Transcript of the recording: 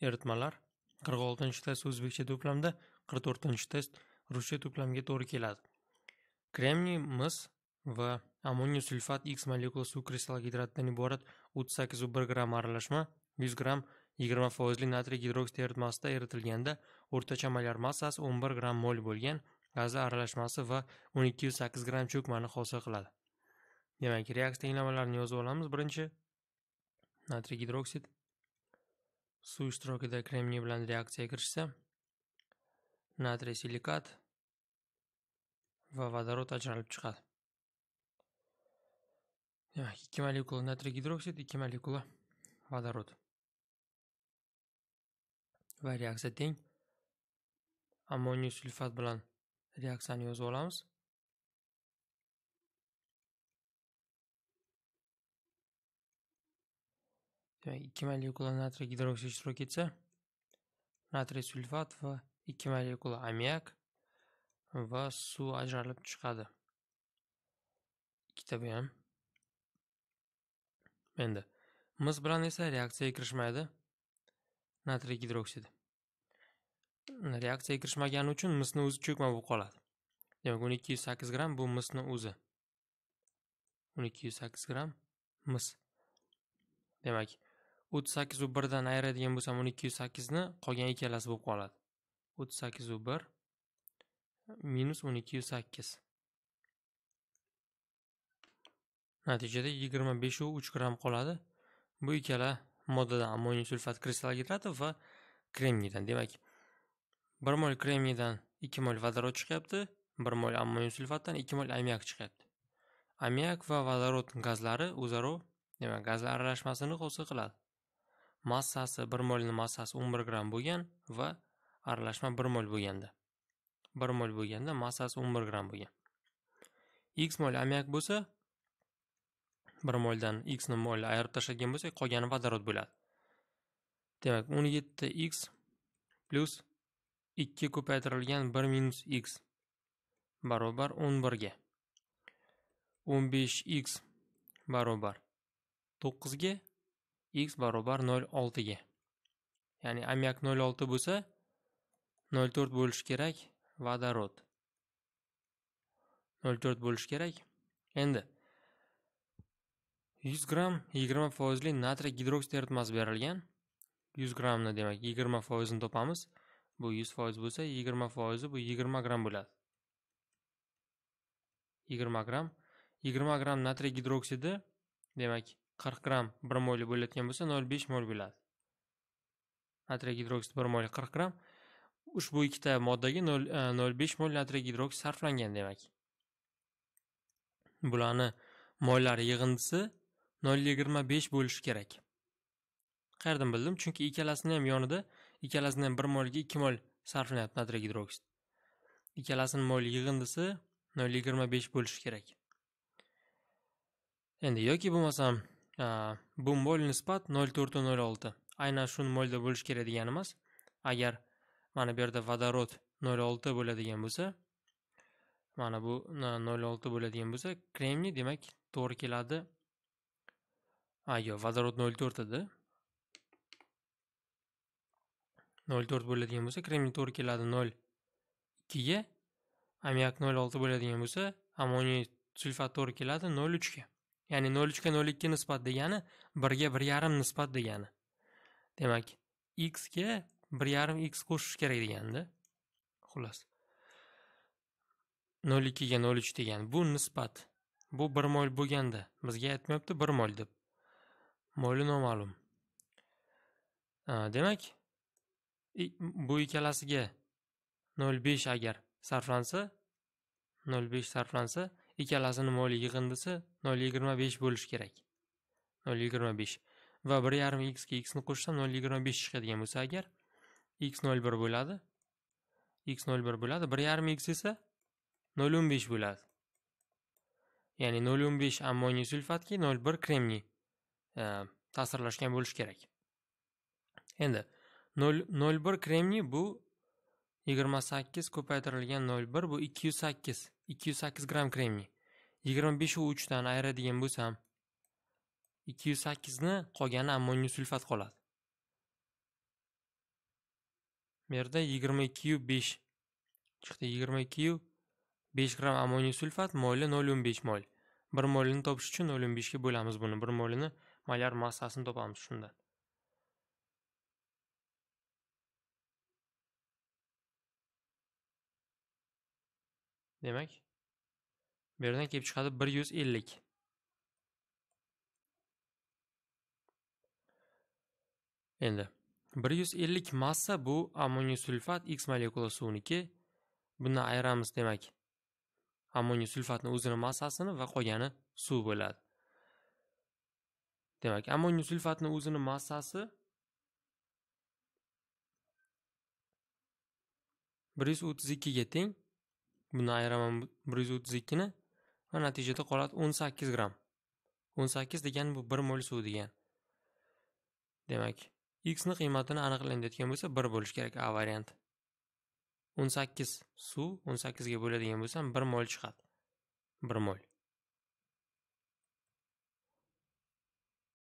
Eritmalar 46 test o'zbekcha to'plamda 44 test ruscha to'plamga to'g'ri keladi. Kremniy, mis va ammoniy sulfat X molekula suv kristal gidratdan iborat 38.1 gramm aralashma 100 gramm yigirma foizli natriy gidroksid eritmasida eritilganda o'rtacha malyar massasi 11 gramm mol bo'lgan gazli aralashmasi va 1208 gramm cho'kmani hosil qiladi. Demak, reaksiya tenglamalarini yozib olamiz. Birinchi natriy gidroksid suv ishtirokida kremniy bilan reaksiyaga kirishsa natriy silikat va vodorod ajralib chiqadi demak ikki molekula natriy gidroksid ikki molekula vodorod va reaksiya teng ammoniy sulfat bilan reaksiyani yozib olamiz Demak, 2 molekula natriy gidroksi ishtirok etsa, natriy sulfat va 2 molekula ammiak va suv ajralib chiqadi. Ikkita bu ham. Endi mis bilan esa reaksiyaga kirishmaydi. Natriy gidroksidi. Reaksiyaga kirishmagani uchun misni o'zi cho'kma bo'lib qoladi. Demak, 1208 gram bu misni o'zi. 1208 gram mis. Demak, o'ttiz sakkizu birdan ayiradigan bo'lsam o'n ikki yuz sakkizni qolgan ikkalasi bo'lib qoladi o'ttiz sakkizu bir minus o'n ikki yuz sakkiz natijada yigirma beshu uch gramm qoladi bu ikkala moddadan ammoniy sulfat kristalligiradi va kremniydan demak bir mol kremniydan ikki mol vodorod chiqyapti bir mol ammoniy sulfatdan ikki mol ammiak chiqyapti ammiak va vodorod gazlari o'zaro demak gazlar aralashmasini hosil qiladi massasi 1 molni massasi 11 gramm bo'lgan va aralashma 1 mol bo'lganda 1 mol bo'lganda massasi 11 gramm bo'lgan x mol ammiak bo'lsa 1 moldan x ni molni ayirib tashlagan bo'lsak qolgani vodorod bo'ladi demak 17x plyus 2 ko'paytirilgan 1 minus x barobar 11 ga 15x barobar 9 ga x barobar 0,6 ga. Ya'ni ammiak 0,6 bo'lsa, 0,4 bo'lishi kerak vodorod. 0,4 bo'lishi kerak. Endi 100 gram 20 foizli natriy gidroks eritmasi berilgan. 100 grammni demak 20 foizini topamiz. Bu 100 foiz bo'lsa, 20 foizi bu 20 gram bo'ladi. 20 gram 20 gram natriy gidroksidi demak qirq gram bir mol bo'layotgan bo'lsa nol besh mol bo'ladi natriy gidroksid bir mol qirq gram ushbu ikkita moddaga nol nol besh mol natriy gidroksid sarflangan demak bularni mollar yig'indisi nol yigirma besh bo'lishi kerak qayerdan bildim chunki ikkalasini ham yonida ikkalasini ham bir molga ikki mol sarflanyapti natriy gidroksid ikkalasini mol yig'indisi nol yigirma besh bo'lishi kerak endi yoki bo'lmasam bu mo'l nisbat nol to'rtdan nol olti aynan shu mo'lda bo'lishi kerak degani emas agar mana bu yerda vodorod nol olti bo'ladigan bo'lsa mana bu nol olti bo'ladigan bo'lsa kremniy demak to'g'ri keladi a yo'q vodorod nol to'rt edi nol to'rt bo'ladigan bo'lsa kremniy to'g'ri keladi nol ikkiga ammiak nol olti bo'ladigan bo'lsa ammoniy sulfat to'g'ri keladi nol uchga ya'ni nol uchga nol ikki nisbat degani birga bir yarim nisbat degani demak x ga bir yarim x qo'shish kerak deganda xullas nol ikkiga nol uch degan bu nisbat bu bir mol bo'lganda bizga aytmayapti bir mol deb moli noma'lum demak bu ikkalasiga nol besh agar sarflansa nol besh sarflansa ikkalasini moliy yig'indisi nol yigirma besh bo'lishi kerak nol yigirma besh va bir yarim ni xni qo'shsam nol yigirma besh chiqadigan bo'lsa agar x nol bir bo'ladi x nol bir bo'ladi bir yarim x esa nol o'n besh bo'ladi ya'ni nol o'n besh ammoniy sulfatga nol bir kremniy e, ta'sirlashgan bo'lishi kerak endi nol bir kremniy bu yigirma sakkiz ko'paytirilgan nol bir bu ikki yuz sakkiz 208 gramm kremni 25 u 3 dan ayiradigan bo'lsam 208 ni qolgani ammoniy sulfat qoladi bu yerda 22 5 chiqdi 22 u 5 gramm ammoniy sulfat moyli 0.15 mol. 1 molini topish uchun 0.15 ga bo'lamiz buni 1 molini molar massasini topamiz shundan demak bu yerdan kelib chiqadi bir endi 150 massa bu ammoni sulfat x molekula suviniki bundan ayiramiz demak Ammoni sulfatni o'zini massasini va qolgani suv bo'ladi demak ammoni sulfatni o'zini massasi 132 getin. teng bundan ayiraman bir yuz o'ttiz ikkini va natijada qoladi o'n sakkiz gramm o'n sakkiz degani bu bir mol suv degani demak x ni qiymatini aniqlang deyotgan bo'lsa bir bo'lishi kerak a variant o'n sakkiz suv o'n sakkizga bo'ladigan bo'lsam bir mol chiqadi bir mol